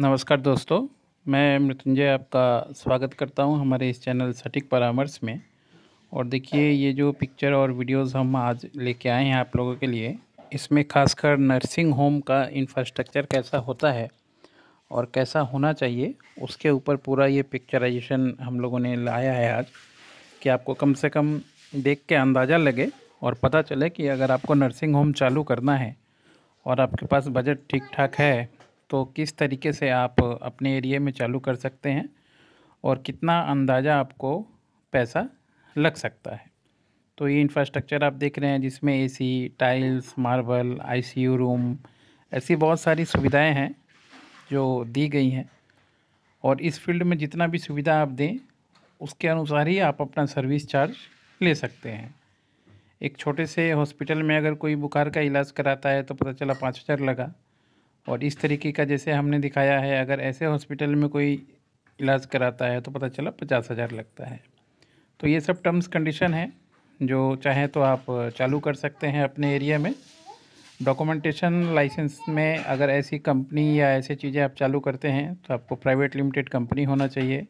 नमस्कार दोस्तों मैं मृत्युंजय आपका स्वागत करता हूं हमारे इस चैनल सटीक परामर्श में और देखिए ये जो पिक्चर और वीडियोस हम आज लेके आए हैं आप लोगों के लिए इसमें खासकर नर्सिंग होम का इंफ्रास्ट्रक्चर कैसा होता है और कैसा होना चाहिए उसके ऊपर पूरा ये पिक्चराइजेशन हम लोगों ने लाया है आज कि आपको कम से कम देख के अंदाज़ा लगे और पता चले कि अगर आपको नर्सिंग होम चालू करना है और आपके पास बजट ठीक ठाक है तो किस तरीके से आप अपने एरिए में चालू कर सकते हैं और कितना अंदाज़ा आपको पैसा लग सकता है तो ये इंफ्रास्ट्रक्चर आप देख रहे हैं जिसमें AC, tiles marble ICU room ऐसी बहुत सारी सुविधाएं हैं जो दी गई हैं और इस फील्ड में जितना भी सुविधा आप दें उसके अनुसार ही आप अपना सर्विस चार्ज ले सकते हैं एक छोटे से हॉस्पिटल में अगर कोई बुखार का इलाज कराता है तो पता चला पाँच हज़ार लगा और इस तरीके का जैसे हमने दिखाया है अगर ऐसे हॉस्पिटल में कोई इलाज कराता है तो पता चला पचास हज़ार लगता है तो ये सब टर्म्स कंडीशन है जो चाहे तो आप चालू कर सकते हैं अपने एरिया में डॉक्यूमेंटेशन लाइसेंस में अगर ऐसी कंपनी या ऐसे चीज़ें आप चालू करते हैं तो आपको प्राइवेट लिमिटेड कंपनी होना चाहिए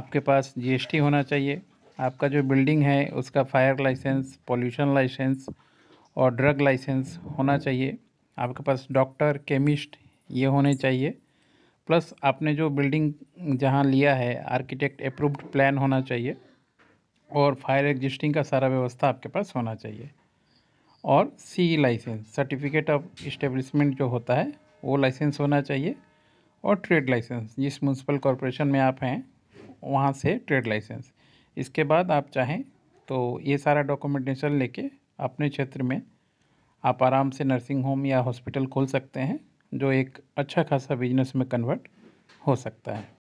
आपके पास जीएसटी होना चाहिए आपका जो बिल्डिंग है उसका फायर लाइसेंस पॉल्यूशन लाइसेंस और ड्रग लाइसेंस होना चाहिए आपके पास डॉक्टर केमिस्ट ये होने चाहिए प्लस आपने जो बिल्डिंग जहाँ लिया है आर्किटेक्ट अप्रूव्ड प्लान होना चाहिए और फायर एग्जिस्टिंग का सारा व्यवस्था आपके पास होना चाहिए और C licence certificate of establishment जो होता है वो लाइसेंस होना चाहिए और ट्रेड लाइसेंस जिस म्यूनसिपल कॉरपोरेशन में आप हैं वहाँ से ट्रेड लाइसेंस इसके बाद आप चाहें तो ये सारा डॉक्यूमेंटेशन लेके अपने क्षेत्र में आप आराम से नर्सिंग होम या हॉस्पिटल खोल सकते हैं जो एक अच्छा खासा बिजनेस में कन्वर्ट हो सकता है